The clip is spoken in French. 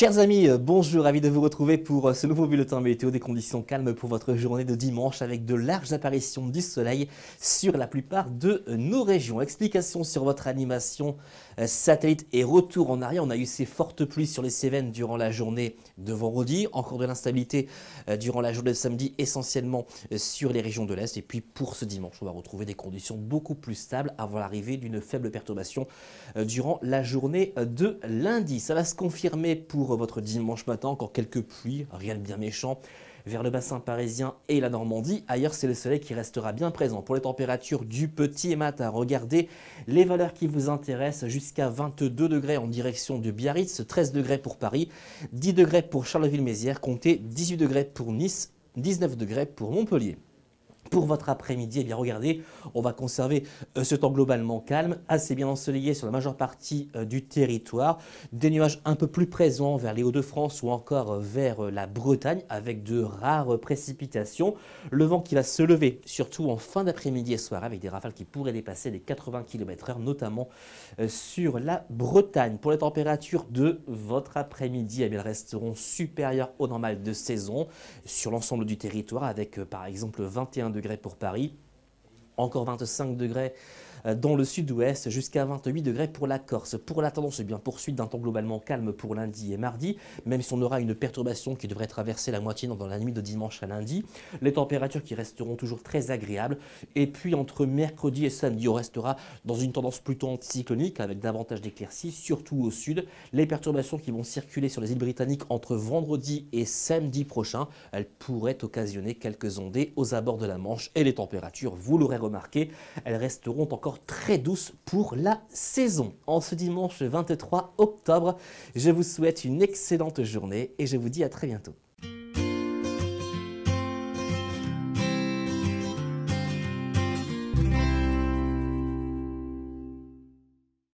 Chers amis, euh, bonjour, ravi de vous retrouver pour euh, ce nouveau bulletin météo des conditions calmes pour votre journée de dimanche avec de larges apparitions du soleil sur la plupart de euh, nos régions. Explications sur votre animation satellite et retour en arrière. On a eu ces fortes pluies sur les Cévennes durant la journée de vendredi, encore de l'instabilité durant la journée de samedi essentiellement sur les régions de l'Est. Et puis pour ce dimanche, on va retrouver des conditions beaucoup plus stables avant l'arrivée d'une faible perturbation durant la journée de lundi. Ça va se confirmer pour votre dimanche matin, encore quelques pluies, rien de bien méchant, vers le bassin parisien et la Normandie. Ailleurs, c'est le soleil qui restera bien présent. Pour les températures du petit matin, regardez les valeurs qui vous intéressent jusqu'à 22 degrés en direction de Biarritz, 13 degrés pour Paris, 10 degrés pour Charleville-Mézières, comptez 18 degrés pour Nice, 19 degrés pour Montpellier. Pour votre après-midi, eh bien regardez, on va conserver euh, ce temps globalement calme, assez bien ensoleillé sur la majeure partie euh, du territoire, des nuages un peu plus présents vers les Hauts-de-France ou encore euh, vers la Bretagne avec de rares précipitations, le vent qui va se lever surtout en fin d'après-midi et soirée, avec des rafales qui pourraient dépasser les 80 km/h notamment sur la Bretagne. Pour les températures de votre après-midi, eh elles resteront supérieures au normal de saison sur l'ensemble du territoire avec par exemple 21 degrés degrés pour Paris, encore 25 degrés euh, dans le sud-ouest jusqu'à 28 degrés pour la Corse. Pour la tendance, bien poursuite d'un temps globalement calme pour lundi et mardi, même si on aura une perturbation qui devrait traverser la moitié dans la nuit de dimanche à lundi. Les températures qui resteront toujours très agréables. Et puis entre mercredi et samedi, on restera dans une tendance plutôt anticyclonique avec davantage d'éclaircies, surtout au sud. Les perturbations qui vont circuler sur les îles britanniques entre vendredi et samedi prochain, elles pourraient occasionner quelques ondées aux abords de la Manche et les températures, vous l'aurez remarqué, elles resteront encore très douce pour la saison. En ce dimanche 23 octobre, je vous souhaite une excellente journée et je vous dis à très bientôt.